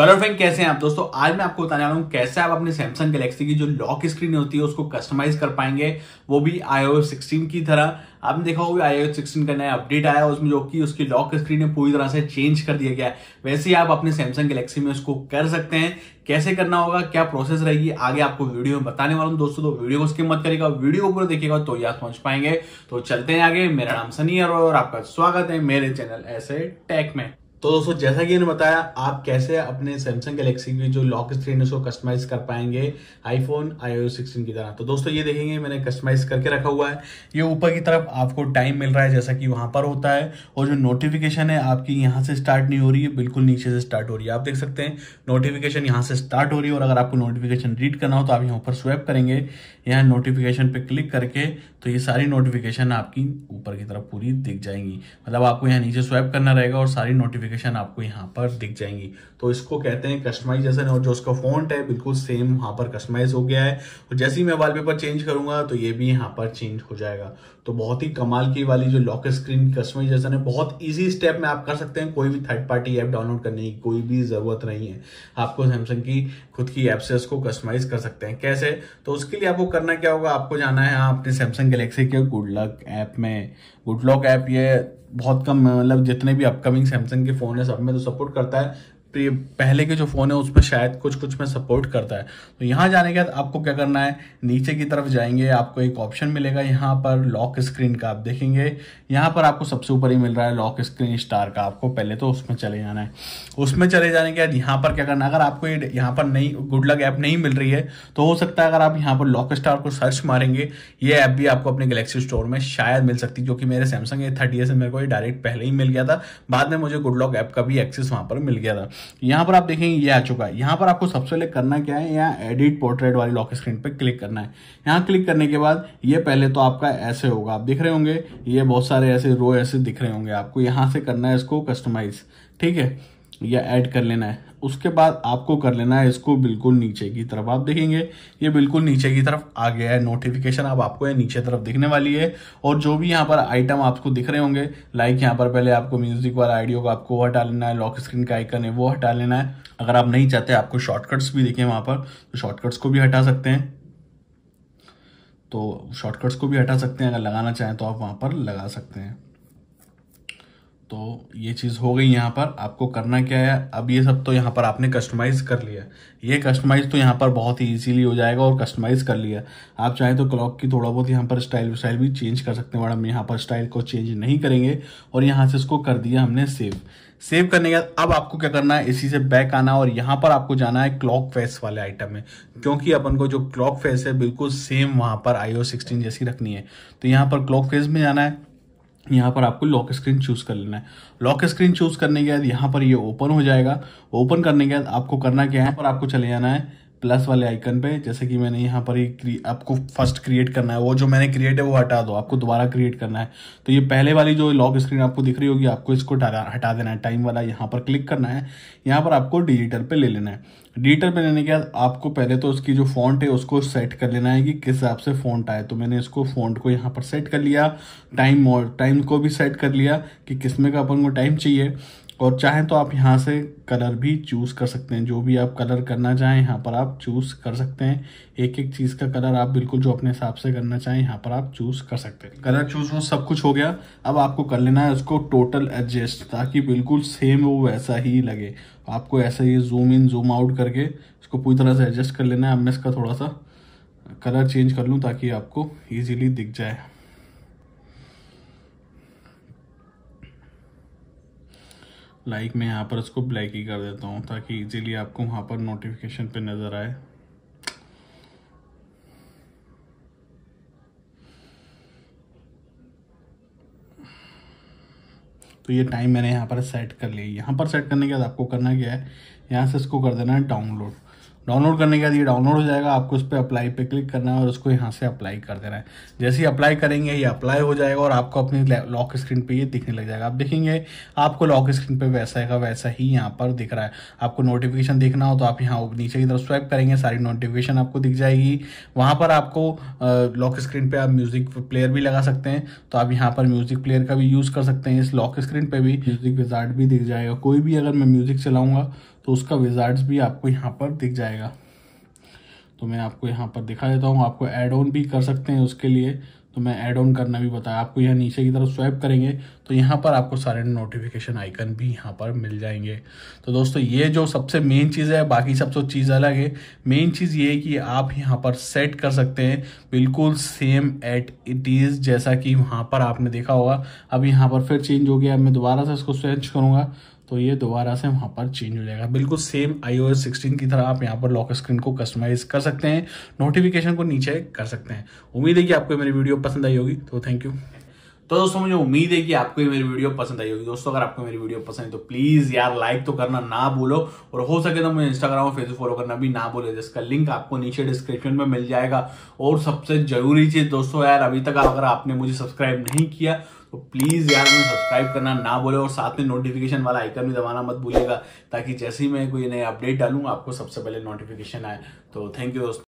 तो hello friend कैसे हैं आप दोस्तों आज मैं आपको बताने वाला हूँ कैसे आप अपने सैमसंग गैलेक्सी की जो लॉक स्क्रीन होती है उसको कस्टमाइज कर पाएंगे वो भी आईओ सिक्सटीन की तरह आपने देखा होगा आईओ सिक्सटीन का नया अपडेट आया उसमें जो कि उसकी लॉक स्क्रीन है पूरी तरह से चेंज कर दिया गया है वैसे ही आप अपने सैमसंग गैलेक्सी में उसको कर सकते हैं कैसे करना होगा क्या प्रोसेस रहेगी आगे आपको वीडियो में बताने वाला हूँ दोस्तों तो वीडियो को स्किप मत करेगा वीडियो को पूरा तो याद पहुंच पाएंगे तो चलते हैं आगे मेरा नाम सनी और आपका स्वागत है मेरे चैनल ऐसे टेक में तो दोस्तों जैसा कि मैंने बताया आप कैसे अपने सैमसंग गैलेक्सी की जो लॉक स्क्रीन है उसको कस्टमाइज कर पाएंगे आईफोन आईओ सिक्सटीन की तरह तो दोस्तों ये देखेंगे मैंने कस्टमाइज करके रखा हुआ है ये ऊपर की तरफ आपको टाइम मिल रहा है जैसा कि वहां पर होता है और जो नोटिफिकेशन है आपकी यहाँ से स्टार्ट नहीं हो रही है बिल्कुल नीचे से स्टार्ट हो रही है आप देख सकते हैं नोटिफिकेशन यहाँ से स्टार्ट हो रही है और अगर आपको नोटिफिकेशन रीड करना हो तो आप यहाँ पर स्वैप करेंगे यहाँ नोटिफिकेशन पर क्लिक करके तो ये सारी नोटिफिकेशन आपकी ऊपर की तरफ पूरी दिख जाएंगी मतलब आपको यहाँ नीचे स्वैप करना रहेगा और सारी नोटिफिकेशन नोटिफिकेशन आपको यहाँ पर दिख जाएंगी तो इसको कहते हैं कस्टमाइजेशन और जो उसका फॉन्ट है बिल्कुल सेम यहाँ पर कस्टमाइज हो गया है और जैसे ही मैं वॉलपेपर चेंज करूंगा तो ये भी यहाँ पर चेंज हो जाएगा तो बहुत ही कमाल की वाली जो लॉक स्क्रीन कस्टमाइजेशन है बहुत ईजी स्टेप में आप कर सकते हैं कोई भी थर्ड पार्टी ऐप डाउनलोड करने की कोई भी जरूरत नहीं है आपको सैमसंग की खुद की ऐप से उसको कस्टमाइज कर सकते हैं कैसे तो उसके लिए आपको करना क्या होगा आपको जाना है अपने सैमसंग गैलेक्सी के गुड लक ऐप में गुड लॉक ऐप ये बहुत कम मतलब जितने भी अपकमिंग सैमसंग के फ़ोन है सब में तो सपोर्ट करता है तो ये पहले के जो फ़ोन है उस पर शायद कुछ कुछ में सपोर्ट करता है तो यहाँ जाने के बाद आपको क्या करना है नीचे की तरफ जाएंगे आपको एक ऑप्शन मिलेगा यहाँ पर लॉक स्क्रीन का आप देखेंगे यहाँ पर आपको सबसे ऊपर ही मिल रहा है लॉक स्क्रीन स्टार का आपको पहले तो उसमें चले जाना है उसमें चले जाने के बाद यहाँ पर क्या करना है अगर आपको ये यहाँ पर नहीं गुड लक ऐप नहीं मिल रही है तो हो सकता है अगर आप यहाँ पर लॉक स्टार को सर्च मारेंगे ये ऐप भी आपको अपने गलेक्सी स्टोर में शायद मिल सकती है क्योंकि मेरे सैमसंग ए थर्टी एस मेरे को ये डायरेक्ट पहले ही मिल गया था बाद में मुझे गुड लॉक ऐप का भी एक्सेस वहाँ पर मिल गया था यहां पर आप देखेंगे ये आ चुका है यहां पर आपको सबसे पहले करना क्या है यहाँ एडिट पोर्ट्रेट वाली लॉक स्क्रीन पर क्लिक करना है यहां क्लिक करने के बाद ये पहले तो आपका ऐसे होगा आप दिख रहे होंगे ये बहुत सारे ऐसे रो ऐसे दिख रहे होंगे आपको यहां से करना है इसको कस्टमाइज ठीक है या ऐड कर लेना है उसके बाद आपको कर लेना है इसको बिल्कुल नीचे की तरफ आप देखेंगे ये बिल्कुल नीचे की तरफ आ गया है नोटिफिकेशन अब आपको ये नीचे तरफ दिखने वाली है और जो भी यहाँ पर आइटम आपको दिख रहे होंगे लाइक यहाँ पर पहले आपको म्यूजिक वाला आइडियो का आपको हटा लेना है लॉक स्क्रीन का आइकन है वो हटा लेना है अगर आप नहीं चाहते आपको शॉर्टकट्स भी दिखे वहाँ पर तो शॉर्टकट्स को भी हटा सकते हैं तो शॉर्टकट्स को भी हटा सकते हैं अगर लगाना चाहें तो आप वहाँ पर लगा सकते हैं तो ये चीज़ हो गई यहाँ पर आपको करना क्या है अब ये सब तो यहाँ पर आपने कस्टमाइज़ कर लिया ये कस्टमाइज़ तो यहाँ पर बहुत ही इजीली हो जाएगा और कस्टमाइज़ कर लिया आप चाहें तो क्लॉक की थोड़ा बहुत यहाँ पर स्टाइल वस्टाइल भी चेंज कर सकते हैं मैडम यहाँ पर स्टाइल को चेंज नहीं करेंगे और यहाँ से इसको कर दिया हमने सेव सेव करने के बाद अब आपको क्या करना है इसी से बैक आना और यहाँ पर आपको जाना है क्लॉक फेस वाले आइटम में क्योंकि अपन को जो क्लॉक फेस है बिल्कुल सेम वहाँ पर आई ओ सिक्सटीन जैसी रखनी है तो यहाँ पर क्लॉक फेस में जाना है यहाँ पर आपको लॉक स्क्रीन चूज़ कर लेना है लॉक स्क्रीन चूज़ करने के बाद यहाँ पर ये यह ओपन हो जाएगा ओपन करने के बाद आपको करना क्या है पर आपको चले जाना है प्लस वाले आइकन पे जैसे कि मैंने यहाँ पर एक आपको फर्स्ट क्रिएट करना है वो जो मैंने क्रिएट है वो हटा दो आपको दोबारा क्रिएट करना है तो ये पहले वाली जो लॉक स्क्रीन आपको दिख रही होगी आपको इसको हटा देना है टाइम वाला यहाँ पर क्लिक करना है यहाँ पर आपको डिजिटल पे ले लेना है डिजिटल पे लेने के बाद आपको पहले तो उसकी जो फॉन्ट है उसको सेट कर लेना है कि किस हिसाब से फॉन्ट आए तो मैंने इसको फॉन्ट को यहाँ पर सेट कर लिया टाइम टाइम को भी सेट कर लिया कि किस में का अपन को टाइम चाहिए और चाहें तो आप यहाँ से कलर भी चूज़ कर सकते हैं जो भी आप कलर करना चाहें यहाँ पर आप चूज़ कर सकते हैं एक एक चीज़ का कलर आप बिल्कुल जो अपने हिसाब से करना चाहें यहाँ पर आप चूज़ कर सकते हैं कलर चूज़ हो सब कुछ हो गया अब आपको कर लेना है उसको टोटल एडजस्ट ताकि बिल्कुल सेम वो वैसा ही लगे आपको ऐसा ये जूम इन जूम आउट करके इसको पूरी तरह से एडजस्ट कर लेना है अब मैं इसका थोड़ा सा कलर चेंज कर लूँ ताकि आपको ईजिली दिख जाए लाइक मैं यहाँ पर इसको ब्लैक ही कर देता हूँ ताकि इजीली आपको वहाँ पर नोटिफिकेशन पे नज़र आए तो ये टाइम मैंने यहाँ पर सेट कर लिया यहाँ पर सेट करने के बाद आपको करना क्या है यहाँ से इसको कर देना है डाउनलोड डाउनलोड करने के बाद ये डाउनलोड हो जाएगा आपको उस पर अप्लाई पे क्लिक करना है और उसको यहाँ से अप्लाई कर देना है जैसे ही अप्लाई करेंगे ये अप्लाई हो जाएगा और आपको अपनी लॉक स्क्रीन पे ये दिखने लग जाएगा आप देखेंगे आपको लॉक स्क्रीन पे वैसा का वैसा ही यहाँ पर दिख रहा है आपको नोटिफिकेशन देखना हो तो आप यहाँ नीचे की तरफ स्वाइप करेंगे सारी नोटिफिकेशन आपको दिख जाएगी वहाँ पर आपको लॉक स्क्रीन पर आप म्यूजिक प्लेयर भी लगा सकते हैं तो आप यहाँ पर म्यूजिक प्लेयर का भी यूज़ कर सकते हैं इस लॉक स्क्रीन पर भी म्यूजिक हम्म। रिजार्ट भी दिख जाएगा कोई भी अगर मैं म्यूजिक चलाऊँगा तो उसका विजार्ड्स भी आपको यहाँ पर दिख जाएगा तो मैं आपको यहाँ पर दिखा देता हूँ आपको एड ऑन भी कर सकते हैं उसके लिए तो मैं ऐड ऑन करना भी बताया आपको यहाँ नीचे की तरफ स्वैप करेंगे तो यहाँ पर आपको सारे नोटिफिकेशन आइकन भी यहाँ पर मिल जाएंगे तो दोस्तों ये जो सबसे मेन चीज़ है बाकी सब तो चीज़ अलग है मेन चीज़ ये है कि आप यहाँ पर सेट कर सकते हैं बिल्कुल सेम एट इट इज़ जैसा कि वहाँ पर आपने देखा होगा अब यहाँ पर फिर चेंज हो गया मैं दोबारा से इसको स्वेच करूँगा तो ये दोबारा से वहाँ पर चेंज हो जाएगा बिल्कुल सेम आई ओ की तरह आप यहाँ पर लॉक स्क्रीन को कस्टमाइज़ कर सकते हैं नोटिफिकेशन को नीचे कर सकते हैं उम्मीद है कि आपको मेरी वीडियो पसंद आई होगी तो थैंक यू तो दोस्तों मुझे उम्मीद है कि आपको ये मेरी वीडियो पसंद आई होगी दोस्तों अगर आपको मेरी वीडियो पसंद है तो प्लीज यार लाइक तो करना ना भूलो और हो सके तो मुझे इंस्टाग्राम और फेसबुक फॉलो करना भी ना भूलो जिसका लिंक आपको नीचे डिस्क्रिप्शन में मिल जाएगा और सबसे जरूरी चीज दोस्तों यार अभी तक अगर आपने मुझे सब्सक्राइब नहीं किया तो प्लीज़ यार मुझे सब्सक्राइब करना ना बोले और साथ में नोटिफिकेशन वाला आइकन भी दबाना मत भूलिएगा ताकि जैसे ही मैं कोई नया अपडेट डालूँ आपको सबसे पहले नोटिफिकेशन आए तो थैंक यू दोस्तों